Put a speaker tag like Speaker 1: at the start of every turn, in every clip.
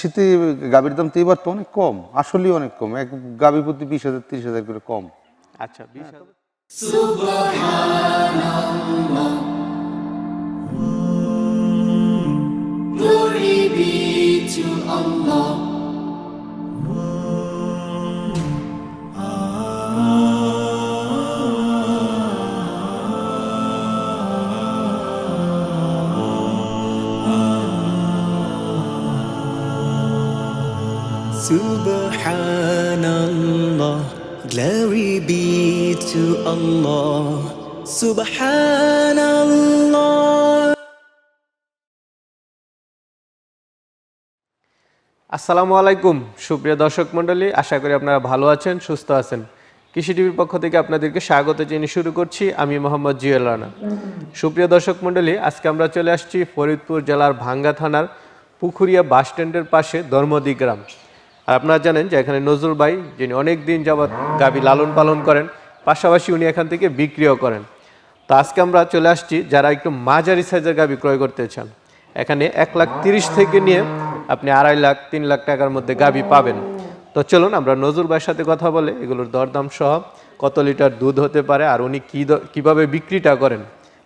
Speaker 1: শীতে গাভীর দাম তো এবার তো অনেক কম আসলেই অনেক কম এক গাভী প্রতি বিশ হাজার তিরিশ হাজার করে কম আচ্ছা বিশ হাজার Allah.
Speaker 2: Subhanallah, glory
Speaker 1: be to Allah. Subhanallah.
Speaker 2: আসসালামু আলাইকুম সুপ্রিয় দর্শক মণ্ডলী আশা করি আপনারা ভালো আছেন সুস্থ আছেন কৃষি টিভির পক্ষ থেকে আপনাদেরকে স্বাগত জেনে শুরু করছি আমি মোহাম্মদ জিয়াল রানা সুপ্রিয় দর্শক মণ্ডলী আজকে আমরা চলে আসছি ফরিদপুর জেলার ভাঙ্গা থানার পুখুরিয়া বাস স্ট্যান্ডের পাশে ধর্মদি গ্রাম আর আপনারা জানেন যে এখানে নজরুল ভাই যিনি অনেক দিন যাবৎ গাবি লালন পালন করেন পাশাপাশি উনি এখান থেকে বিক্রিও করেন তো আজকে আমরা চলে আসছি যারা একটু মাঝারি সাইজের গাবি ক্রয় করতে চান এখানে এক লাখ তিরিশ থেকে নিয়ে আপনি আড়াই লাখ তিন লাখ টাকার মধ্যে গাবি পাবেন তো চলুন আমরা নজরুল ভাইয়ের সাথে কথা বলে এগুলোর দরদাম সহ কত লিটার দুধ হতে পারে আর উনি কী কীভাবে বিক্রিটা করেন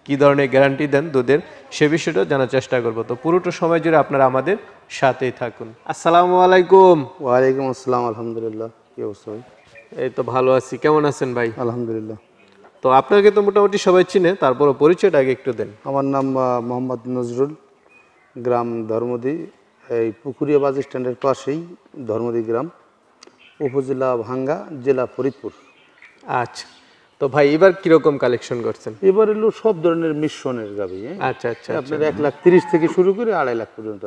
Speaker 2: কি ধরনের গ্যারান্টি দেন দুধের সে বিষয়টা জানার চেষ্টা করব তো পুরোটা সময় জুড়ে আপনারা আমাদের সাথেই থাকুন আসসালামু আলাইকুম ওয়ালাইকুম আসসালাম আলহামদুলিল্লাহ কি অবস্থা এই তো ভালো আছি কেমন আছেন ভাই আলহামদুলিল্লাহ তো আপনাকে তো মোটামুটি সবাই চিনে তারপরও পরিচয়টা আগে একটু দেন
Speaker 1: আমার নাম মোহাম্মদ নজরুল গ্রাম ধর্মদি এই পুকুরিয়া বাস স্ট্যান্ডের পাশেই ধর্মদি গ্রাম উপজেলা ভাঙ্গা জেলা ফরিদপুর
Speaker 2: আচ্ছা তো ভাই এবার কিরকম কালেকশন করছেন
Speaker 1: এবার হলো সব ধরনের মিশ্রণের গাবি হ্যাঁ? আচ্ছা আচ্ছা, আচ্ছা আপনার এক লাখ তিরিশ থেকে শুরু করে আড়াই লাখ পর্যন্ত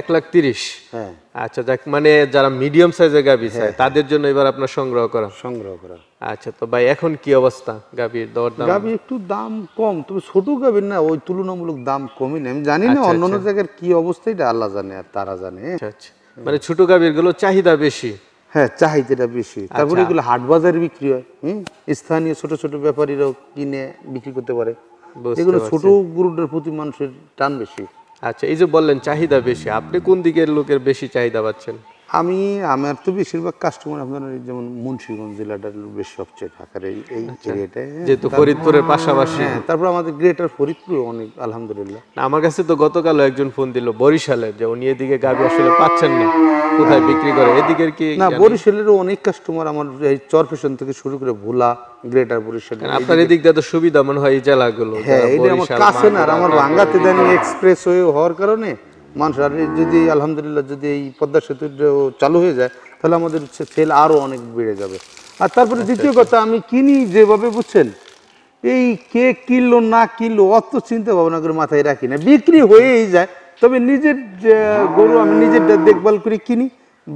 Speaker 1: এক লাখ তিরিশ হ্যাঁ
Speaker 2: আচ্ছা যাক মানে যারা মিডিয়াম সাইজের গাবি চায় হ্যাঁ। তাদের জন্য এবার আপনার সংগ্রহ করা সংগ্রহ করা আচ্ছা তো ভাই এখন কি অবস্থা গাবির দর দাম গাবি
Speaker 1: একটু দাম কম তবে ছোট গাবির না ওই তুলনামূলক দাম কমই না আমি জানি না অন্য আচ্ছা, আচ্ছা। অন্য জায়গার কি অবস্থা এটা আল্লাহ জানে আর তারা জানে হ্যাঁ। আচ্ছা মানে ছোট গাবির গুলো চাহিদা বেশি হ্যাঁ চাহিদাটা বেশি তারপরে মানে আচ্ছা। এগুলো হাট বাজারে বিক্রি হয় হুম স্থানীয় ছোট ছোট ব্যাপারীরাও কিনে বিক্রি করতে পারে এগুলো ছোট গরুটার প্রতি মানুষের
Speaker 2: টান বেশি আচ্ছা এই যে বললেন চাহিদা বেশি আপনি কোন দিকের লোকের বেশি চাহিদা পাচ্ছেন
Speaker 1: আমি আমার তো বেশিরভাগ কাস্টমার আপনার যেমন মুন্সিগঞ্জ জেলাটার বেশি সবচেয়ে ঢাকার এই এই এরিয়াটায় আচ্ছা। যেহেতু ফরিদপুরের পাশাপাশি হ্যাঁ তারপর আমাদের গ্রেটার ফরিদপুর অনেক আলহামদুলিল্লাহ
Speaker 2: না আমার কাছে তো গতকালও একজন ফোন দিল বরিশালের যে উনি এদিকে গাবি আসলে পাচ্ছেন না কোথায় বিক্রি করে এদিকের কি না
Speaker 1: বরিশালেরও অনেক কাস্টমার আমার এই চরফেশন থেকে শুরু করে ভোলা গ্রেটার বরিশাল আপনার এদিক
Speaker 2: দিয়ে তো সুবিধা মনে হয় এই জেলাগুলো হ্যাঁ এটা আমার কাছে না আর আমার ভাঙ্গাতে দেন
Speaker 1: এক্সপ্রেস হয়ে হওয়ার কারণে মানুষ আর যদি আলহামদুলিল্লাহ যদি এই পদ্মা সেতুটা চালু হয়ে যায় তাহলে আমাদের সেল আরও অনেক বেড়ে যাবে আর তারপরে আচ্ছা, দ্বিতীয় আচ্ছা। কথা আমি কিনি যেভাবে বুঝছেন এই কে কিনলো না কিনলো অত চিন্তা ভাবনা করে মাথায় রাখি না বিক্রি হয়েই যায় তবে নিজের গরু আমি নিজের দেখভাল করে কিনি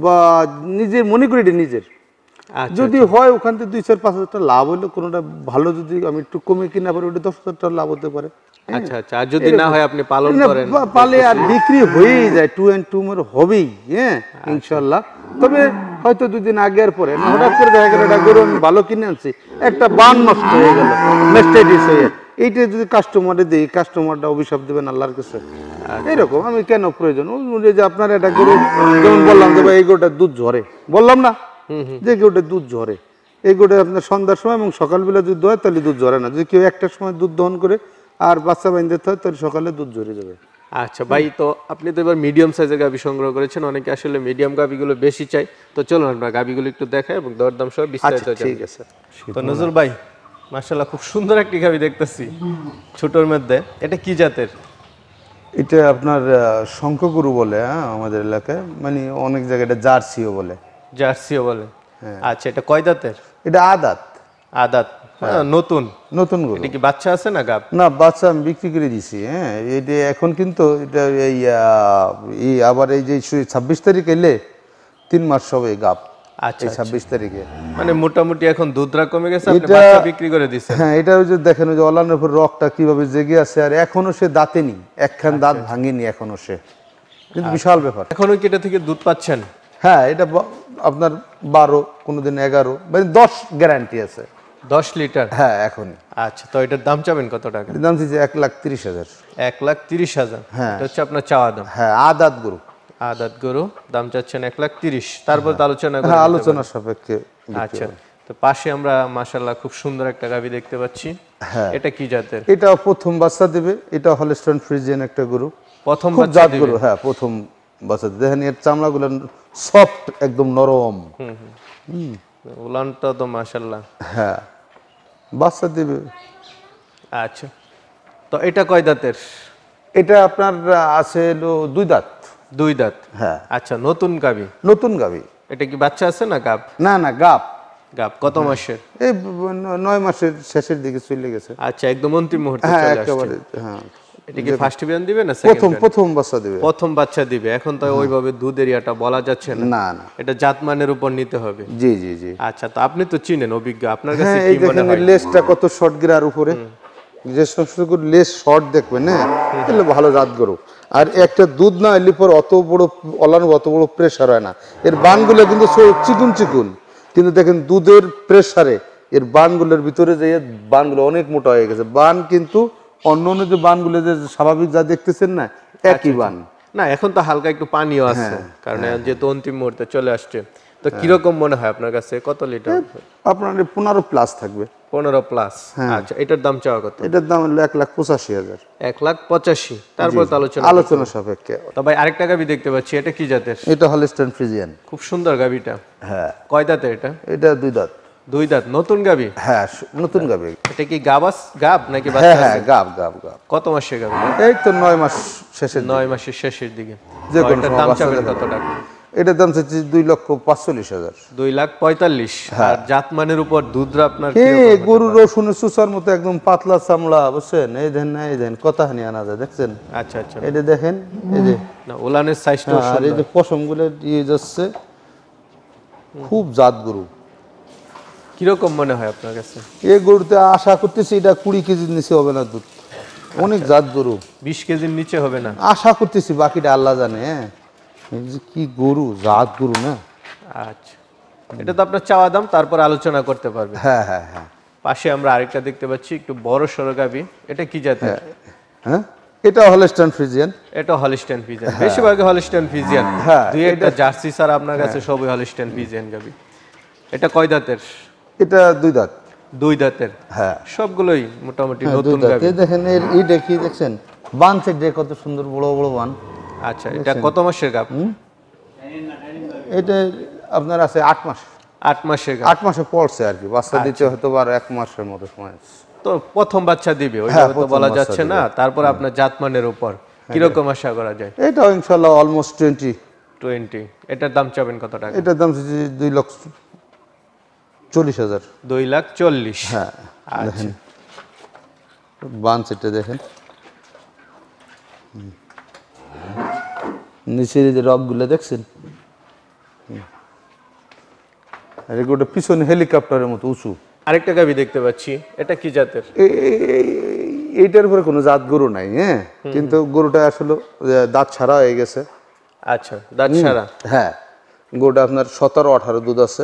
Speaker 1: বা নিজের মনে করি নিজের আচ্ছা, যদি আচ্ছা। হয় ওখান থেকে দুই চার পাঁচ হাজার টাকা লাভ হলে কোনোটা ভালো যদি আমি একটু কমে কিনা পারি ওটা দশ হাজার টাকা লাভ হতে পারে হ্যাঁ?
Speaker 2: আচ্ছা, যদি আমি হ্যাঁ, অভিশাপ
Speaker 1: দেবেন আল্লাহর কাছে এরকম আমি কেন প্রয়োজন আপনার এটা গরু যেমন বললাম যে এই গরুটা দুধ ঝরে বললাম না যে গোটে দুধ ঝরে এই গোটে আপনার সন্ধ্যার সময় এবং সকালবেলা যদি হয় তাহলে দুধ ঝরে না যদি কেউ একটার সময় দুধ দহন করে আর বাচ্চা দিতে হয় তাহলে সকালে দুধ ঝরে যাবে আচ্ছা ভাই
Speaker 2: তো আপনি তো এবার মিডিয়াম সাইজের গাভি সংগ্রহ করেছেন অনেকে আসলে মিডিয়াম গাভিগুলো বেশি চাই তো চলুন আমরা গাভিগুলো একটু দেখাই এবং দরদাম সহ বিস্তারিত আচ্ছা, ঠিক আছে তো নজর ভাই মার্শাল্লাহ খুব সুন্দর একটি গাভি দেখতেছি ছোটোর মধ্যে এটা কি জাতের
Speaker 1: এটা আপনার শঙ্কগুরু বলে হ্যাঁ, আমাদের এলাকায় মানে অনেক জায়গায় এটা জার্সিও বলে
Speaker 2: জার্সিও বলে হ্যাঁ। আচ্ছা এটা কয় দাঁতের এটা আদাত আদাত হ্যাঁ। নতুন নতুন গরু কি বাচ্চা আছে না গাব
Speaker 1: না বাচ্চা আমি বিক্রি করে দিছি হ্যাঁ এটা এখন কিন্তু এটা এই এই আবার এই যে ছাব্বিশ তারিখ এলে তিন মাস হবে গাব আচ্ছা, আচ্ছা ছাব্বিশ তারিখে মানে
Speaker 2: মোটামুটি এখন দুধরা কমে গেছে এটা বিক্রি করে দিছে
Speaker 1: হ্যাঁ এটা ওই যে দেখেন ওই যে অলানের উপর রকটা কিভাবে জেগে আছে আর এখনো সে দাঁতেনি একখান আচ্ছা, দাঁত আচ্ছা। ভাঙেনি এখনো সে কিন্তু বিশাল ব্যাপার এখনো কি এটা থেকে দুধ পাচ্ছেন হ্যাঁ এটা আপনার বারো কোনো দিন এগারো মানে দশ গ্যারান্টি আছে
Speaker 2: দশ লিটার হ্যাঁ এখন আচ্ছা তো এটার দাম চাবেন কত টাকা
Speaker 1: দাম দিচ্ছে এক লাখ তিরিশ হাজার
Speaker 2: এক লাখ তিরিশ হাজার হ্যাঁ হচ্ছে আপনার চাওয়া দাম হ্যাঁ আদাত গরু আদাত গরু দাম চাচ্ছেন এক লাখ তিরিশ তারপর হ্যাঁ। আলোচনা হ্যাঁ, আলোচনা সাপেক্ষে আচ্ছা তো পাশে আমরা মাশাল্লাহ খুব সুন্দর একটা গাবি দেখতে পাচ্ছি হ্যাঁ এটা কি জাতের
Speaker 1: এটা প্রথম বাচ্চা দেবে এটা হলস্টন ফ্রিজিয়ান একটা গরু প্রথম জাত গরু হ্যাঁ প্রথম বাচ্চাদের দেখেন এর চামড়াগুলো সফট একদম নরম
Speaker 2: উলানটা তো মাশাল্লাহ
Speaker 1: হ্যাঁ বাচ্চা দিবে আচ্ছা
Speaker 2: তো এটা কয় দাঁতের এটা আপনার আছে দুই দাঁত দুই দাঁত হ্যাঁ আচ্ছা নতুন গাবি নতুন গাবি এটা কি বাচ্চা আছে না গাব না না গাব গাব কত হ্যাঁ। মাসের
Speaker 1: এই নয় মাসের শেষের দিকে চলে গেছে আচ্ছা একদম অন্তিম মুহূর্তে হ্যাঁ একেবারে হ্যাঁ
Speaker 2: এটা কি ফার্স্ট দিবে না প্রথম প্রথম বাচ্চা দিবে প্রথম বাচ্চা দিবে এখন তো হ্যাঁ। ওইভাবে বলা যাচ্ছে না না না এটা জাতমানের উপর নিতে হবে জি জি জি আচ্ছা তো আপনি তো চিনেন অভিজ্ঞ আপনার কাছে হ্যাঁ, কি মনে হয় লেসটা
Speaker 1: কত শর্ট গিরার উপরে যে সমস্ত লেস শর্ট হ্যাঁ? তাহলে ভালো রাত গরু আর একটা দুধ না এলি পর অত বড় অলানো অত বড় প্রেশার হয় না এর বানগুলো কিন্তু চিকুন চিকুন কিন্তু দেখেন দুধের প্রেশারে এর বানগুলোর ভিতরে যে বানগুলো অনেক মোটা হয়ে গেছে বান কিন্তু অন্য অন্য যে বানগুলো যে স্বাভাবিক যা দেখতেছেন না আচ্ছা, একই আচ্ছা। বান
Speaker 2: না এখন তো হালকা একটু পানিও হ্যাঁ, আছে কারণ হ্যাঁ। যেহেতু অন্তিম মুহূর্তে চলে আসছে তো হ্যাঁ। কিরকম মনে হয় আপনার কাছে কত লিটার
Speaker 1: আপনার পনেরো প্লাস থাকবে
Speaker 2: পনেরো প্লাস আচ্ছা এটার দাম চাওয়া কত এটার
Speaker 1: দাম হলো এক লাখ পঁচাশি হাজার
Speaker 2: এক লাখ পঁচাশি তারপর আলোচনা আলোচনা সাপেক্ষে তো ভাই আরেকটা গাবি দেখতে পাচ্ছি এটা কি জাতের এটা
Speaker 1: হলস্টেন ফ্রিজিয়ান
Speaker 2: খুব সুন্দর গাবিটা হ্যাঁ কয় এটা এটা দুই দাঁত দুই দাঁত নতুন
Speaker 1: গাবি হ্যাঁ নতুন গাবি
Speaker 2: এটা কি গাবাস গাব নাকি হ্যাঁ হ্যাঁ গাব গাব গাব কত মাসে গাবি
Speaker 1: এই তো নয় মাস শেষে নয় মাসের শেষের দিকে যে কোনো দাম চাবেন কত টাকা এটার দাম চাচ্ছি দুই লক্ষ পাঁচচল্লিশ হাজার
Speaker 2: দুই লাখ পঁয়তাল্লিশ হ্যাঁ। আর জাতমানের উপর দুধ আপনার
Speaker 1: গরুর রসুন সুসার মতো একদম পাতলা চামড়া বুঝছেন এই দেন না এই দেন কথা হানি আনা যায় দেখছেন আচ্ছা আচ্ছা এটা দেখেন এই যে
Speaker 2: ওলানের সাইজটা হ্যাঁ, আর এই যে পশম গুলো দিয়ে
Speaker 1: যাচ্ছে খুব জাত গরু
Speaker 2: কিরকম মনে হয় আপনার কাছে
Speaker 1: এই গরুতে আশা করতেছি এটা কুড়ি কেজির নিচে হবে না দুধ অনেক জাত গরু বিশ কেজির নিচে হবে না আশা করতেছি বাকিটা আল্লাহ জানে হ্যাঁ কি গরু জাত গরু না
Speaker 2: আচ্ছা এটা তো আপনার চাওয়া দাম তারপর আলোচনা করতে পারবে হ্যাঁ হ্যাঁ হ্যাঁ পাশে আমরা আরেকটা দেখতে পাচ্ছি একটু বড় সড়ো এটা কি জাতের হ্যাঁ,
Speaker 1: হ্যাঁ? এটা হলিস্টান ফিজিয়ান
Speaker 2: এটা হলস্টাইন ফ্রিজিয়ান বেশিরভাগ
Speaker 1: হলিস্টান ফিজিয়ান হ্যাঁ দুই একটা
Speaker 2: জার্সি স্যার আপনার কাছে হ্যাঁ। সবই হলিস্টান ফিজিয়ান গাবি এটা কয় দাঁতের
Speaker 1: এটা দুই দাঁত দুই দাঁতের হ্যাঁ
Speaker 2: সবগুলোই মোটামুটি হ্যাঁ, নতুন দেখেন
Speaker 1: এর ই দেখি দেখছেন বান সেট কত সুন্দর বড় বড় বান
Speaker 2: আচ্ছা এটা কত
Speaker 1: মাসের গাব এটা আপনার আছে আট মাস আট মাসের আট মাসে পড়ছে আর কি বাচ্চা আচ্ছা। দিতে হয়তো আর এক মাসের মতো সময় তো প্রথম বাচ্চা দিবে ওইটা হ্যাঁ, তো বলা যাচ্ছে না তারপর হ্যাঁ। আপনার জাতমানের উপর কিরকম আশা করা যায় এটা ইনশাল্লাহ অলমোস্ট টোয়েন্টি
Speaker 2: টোয়েন্টি এটার দাম চাবেন কত টাকা
Speaker 1: এটার দাম দুই লক্ষ চল্লিশ হাজার দুই লাখ চল্লিশ হ্যাঁ আচ্ছা। দেখেন বান সেটে দেখেন নিচের যে রকগুলো দেখছেন গোটা পিছনে হেলিকপ্টারের মতো উঁচু
Speaker 2: আরেকটা গাবি দেখতে পাচ্ছি এটা কি জাতের
Speaker 1: এইটার উপরে কোনো জাত গরু নাই হ্যাঁ কিন্তু গরুটা আসলে দাঁত ছাড়া হয়ে গেছে
Speaker 2: আচ্ছা দাঁত ছাড়া
Speaker 1: হ্যাঁ গরুটা আপনার সতেরো আঠারো দুধ আছে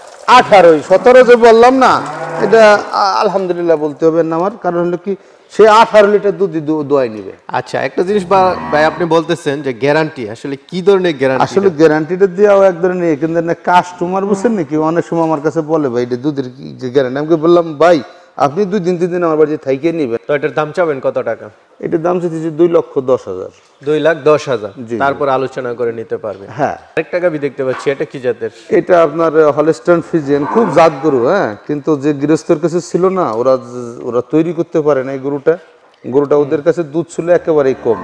Speaker 1: আঠারোই সতেরো যে বললাম না এটা আলহামদুলিল্লাহ বলতে হবে না আমার কারণ হলো কি সে আঠারো লিটার দুধ দোয়াই নিবে আচ্ছা
Speaker 2: একটা জিনিস ভাই আপনি বলতেছেন যে গ্যারান্টি আসলে কি ধরনের গ্যারান্টি আসলে
Speaker 1: গ্যারান্টিটা দেওয়া এক ধরনের কিন্তু কাস্টমার বুঝছেন নাকি অনেক সময় আমার কাছে বলে ভাই এটা দুধের গ্যারান্টি আমি বললাম ভাই আপনি দুই দিন তিন দিন আমার বাড়িতে থাইকে নিবেন তো এটার দাম চাবেন কত টাকা এটার দাম চাইছি দুই লক্ষ দশ হাজার
Speaker 2: দুই লাখ দশ হাজার তারপর আলোচনা করে নিতে পারবে হ্যাঁ
Speaker 1: টাকা গাবি দেখতে পাচ্ছি
Speaker 2: এটা কি জাতের এটা
Speaker 1: আপনার হলস্টার্ন ফিজিয়ান খুব জাত গরু হ্যাঁ কিন্তু যে গৃহস্থের কাছে ছিল না ওরা ওরা তৈরি করতে পারে না এই গরুটা গরুটা ওদের কাছে দুধ ছিল একেবারেই কম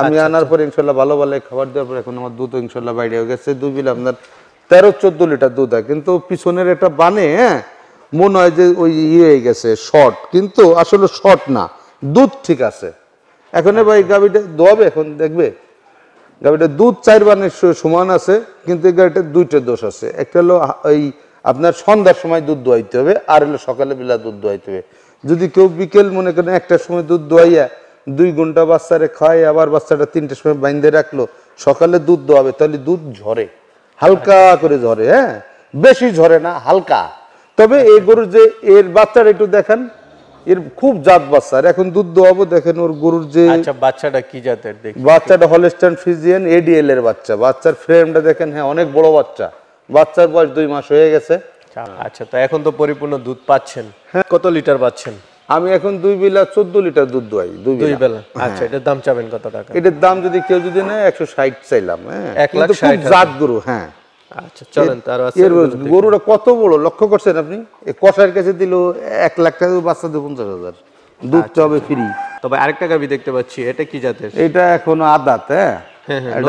Speaker 1: আমি আচ্ছা, আনার আচ্ছা। পর ইনশাল্লাহ ভালো ভালো খাবার দেওয়ার পর এখন আমার দুধ ইনশাল্লাহ বাইরে হয়ে গেছে দুই বিল আপনার তেরো চোদ্দ লিটার দুধ হয় কিন্তু পিছনের একটা বানে হ্যাঁ মনে হয় যে ওই ইয়ে হয়ে গেছে শর্ট কিন্তু আসলে শর্ট না দুধ ঠিক আছে এখন ভাই গাড়িটা দোয়াবে এখন দেখবে গাড়িটা দুধ চারবার সমান আছে কিন্তু এই গাড়িটা দুইটা দোষ আছে একটা হলো ওই আপনার সন্ধ্যার সময় দুধ দোয়াইতে হবে আর হলো সকালে বেলা দুধ দোয়াইতে হবে যদি কেউ বিকেল মনে করেন একটার সময় দুধ দোয়াইয়া দুই ঘন্টা বাচ্চারে খায় আবার বাচ্চাটা তিনটার সময় বাইন্ধে রাখলো সকালে দুধ দোয়াবে তাহলে দুধ ঝরে হালকা করে ঝরে হ্যাঁ বেশি ঝরে না হালকা তবে এই গরুর যে এর বাচ্চাটা একটু দেখেন এর খুব জাত বাচ্চা আর এখন দুধ দোয়াবো দেখেন ওর গরুর যে আচ্ছা, বাচ্চাটা
Speaker 2: কি জাতের বাচ্চাটা
Speaker 1: হলেস্টার্ন ফিজিয়ান এডিএল এর বাচ্চা বাচ্চার ফ্রেমটা দেখেন হ্যাঁ অনেক বড় বাচ্চা বাচ্চার বয়স দুই মাস হয়ে গেছে আচ্ছা তো এখন তো পরিপূর্ণ দুধ পাচ্ছেন হ্যাঁ কত লিটার পাচ্ছেন আমি এখন দুই বেলা চোদ্দ লিটার দুধ দোয়াই দুই বেলা হ্যাঁ। আচ্ছা এটার দাম চাবেন কত টাকা এটার দাম যদি কেউ যদি নেয় একশো ষাট চাইলাম হ্যাঁ এক লাখ ষাট জাত গরু হ্যাঁ আচ্ছা, গরুটা কত বড় লক্ষ্য করছেন আপনি কষার কাছে দিল এক লাখ টাকা বাচ্চা দিয়ে পঞ্চাশ হাজার আচ্ছা, আচ্ছা। ফ্রি
Speaker 2: তবে আরেকটা দেখতে পাচ্ছি এটা কি জাতের
Speaker 1: এটা এখন আদাত হ্যাঁ, হ্যাঁ, হ্যাঁ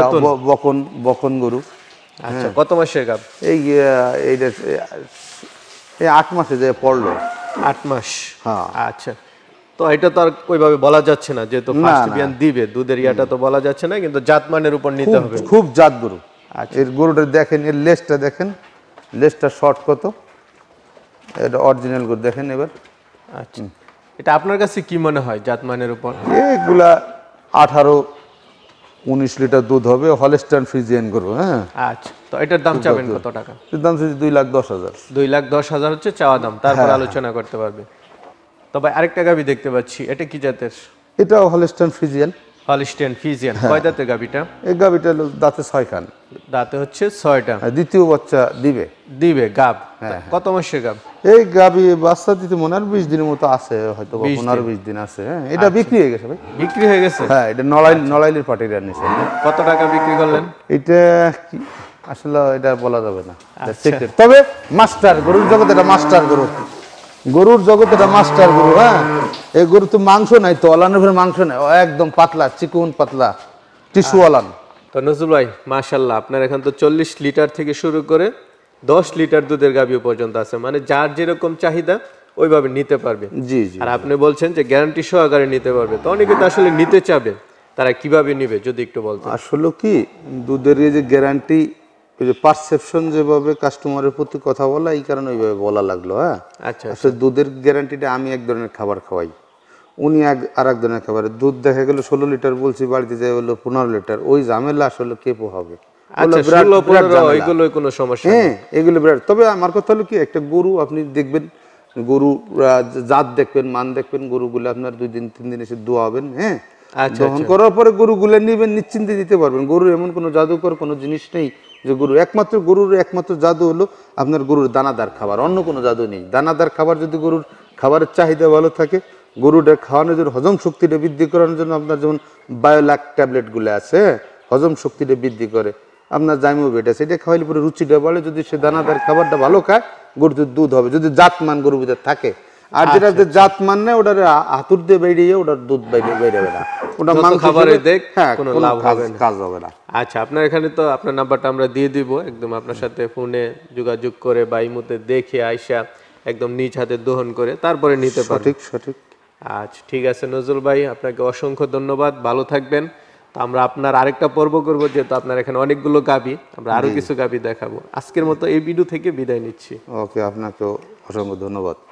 Speaker 1: বকন বকন গরু হ্যাঁ। কত মাসের এই এইটা এই আট মাসে যে পড়লো আট মাস হ্যাঁ আচ্ছা
Speaker 2: তো এটা তো আর ওইভাবে বলা যাচ্ছে না যেহেতু দিবে দুধের ইয়াটা তো বলা যাচ্ছে না কিন্তু মানের উপর নিতে হবে খুব
Speaker 1: জাত গরু আচ্ছা। এর গরুটা দেখেন এর লেসটা দেখেন লেসটা শর্ট কত এটা অরিজিনাল গরু দেখেন এবার
Speaker 2: আচ্ছা এটা আপনার কাছে কি মনে হয় জাতমানের উপর এগুলা
Speaker 1: আঠারো উনিশ লিটার দুধ হবে হলেস্টার ফ্রিজিয়ান গরু হ্যাঁ
Speaker 2: আচ্ছা তো এটার দাম চাবেন কত
Speaker 1: টাকা এর দাম হচ্ছে দুই লাখ দশ হাজার
Speaker 2: দুই লাখ দশ হাজার হচ্ছে চাওয়া দাম হ্যাঁ, তারপর হ্যাঁ। আলোচনা করতে পারবে তবে আরেকটা গাবি দেখতে পাচ্ছি এটা কি জাতের
Speaker 1: এটা হলেস্টার ফ্রিজিয়ান
Speaker 2: হলিস্টেন হ্যাঁ। ফিজিয়ান কয় দাঁতের গাবিটা
Speaker 1: এই গাবিটা দাঁতে ছয়খান
Speaker 2: দাঁতে হচ্ছে ছয়টা হ্যাঁ,
Speaker 1: দ্বিতীয় বাচ্চা দিবে দিবে গাব হ্যাঁ, কত মাসের গাব এই গাবি বাচ্চা দিতে মনে হয় বিশ দিনের মতো আছে হয়তো পনেরো বিশ দিন আছে হ্যাঁ এটা আচ্ছা। বিক্রি হয়ে গেছে ভাই বিক্রি হয়ে গেছে হ্যাঁ এটা নলাইল আচ্ছা। নলাইলের পার্টির নিচে কত টাকা বিক্রি করলেন এটা কি আসলে এটা বলা যাবে না আচ্ছা। তবে মাস্টার গরুর জগতে এটা মাস্টার গরু গরুর জগতে এটা মাস্টার গরু হ্যাঁ এই গরু তো মাংস নাই তো অলানের মাংস নাই একদম পাতলা চিকুন পাতলা টিসু অলান
Speaker 2: তো নজরুল ভাই মাশাল্লাহ আপনার এখন তো চল্লিশ লিটার থেকে শুরু করে দশ লিটার দুধের গাভিও পর্যন্ত আছে মানে যার যেরকম চাহিদা ওইভাবে নিতে পারবে জি জি আর আপনি বলছেন যে গ্যারান্টি সহকারে নিতে পারবে তো অনেকে তো আসলে নিতে চাবে তারা কিভাবে নিবে যদি একটু বলতো
Speaker 1: আসলে কি দুধের যে গ্যারান্টি ওই যে পারসেপশন যেভাবে কাস্টমারের প্রতি কথা বলা এই কারণে ওইভাবে বলা লাগলো হ্যাঁ আচ্ছা আসলে আচ্ছা। দুধের গ্যারান্টিটা আমি এক ধরনের খাবার খাওয়াই উনি এক আর এক ধরনের খাবার দুধ দেখা গেলো ষোলো লিটার বলছি বাড়িতে যাই হলো পনেরো লিটার ওই ঝামেলা আসলে কেপো হবে আচ্ছা, কোনো সমস্যা হ্যাঁ বিরাট তবে আমার কথা হলো কি একটা গরু আপনি দেখবেন গরু জাত দেখবেন মান দেখবেন গরুগুলো আপনার দুই দিন তিন দিন এসে দোয়াবেন হ্যাঁ আচ্ছা, আচ্ছা করার পরে গরুগুলো নিবেন নিশ্চিন্তে দিতে পারবেন গরুর এমন কোনো জাদুকর কোনো জিনিস নেই যে গরুর একমাত্র গরুর একমাত্র জাদু হলো আপনার গরুর দানাদার খাবার অন্য কোনো জাদু নেই দানাদার খাবার যদি গরুর খাবারের চাহিদা ভালো থাকে গরুটা খাওয়ানোর জন্য হজম শক্তিটা বৃদ্ধি করানোর জন্য আপনার যেমন বায়োলাক ট্যাবলেটগুলো আছে হজম শক্তিটা বৃদ্ধি করে আপনার বেট আছে এটা খাওয়াইলে পরে রুচিটা বলে যদি সে দানাদার খাবারটা ভালো খায় গরুতে দুধ হবে যদি জাত মান গরুর ভিতরে থাকে আর আচ্ছা, যেটা যে আচ্ছা। জাত মান নেয় ওটার হাতুর দিয়ে বেরিয়ে ওটার দুধ বাইরে বেরোবে না ওটা মাংস খাবারে দেখ হ্যাঁ কাজ হবে না
Speaker 2: আচ্ছা আপনার এখানে তো আপনার নাম্বারটা আমরা দিয়ে দিব একদম আপনার সাথে ফোনে যোগাযোগ করে বা ইমুতে দেখে আইসা একদম নিজ হাতে দোহন করে তারপরে নিতে পারেন সঠিক সঠিক আচ্ছা ঠিক আছে নজরুল ভাই আপনাকে অসংখ্য ধন্যবাদ ভালো থাকবেন তো আমরা আপনার আরেকটা পর্ব করব যেহেতু আপনার এখানে অনেকগুলো গাবি আমরা আরও কিছু গাবি দেখাবো আজকের মতো এই ভিডিও থেকে বিদায় নিচ্ছি
Speaker 1: ওকে আপনাকেও অসংখ্য ধন্যবাদ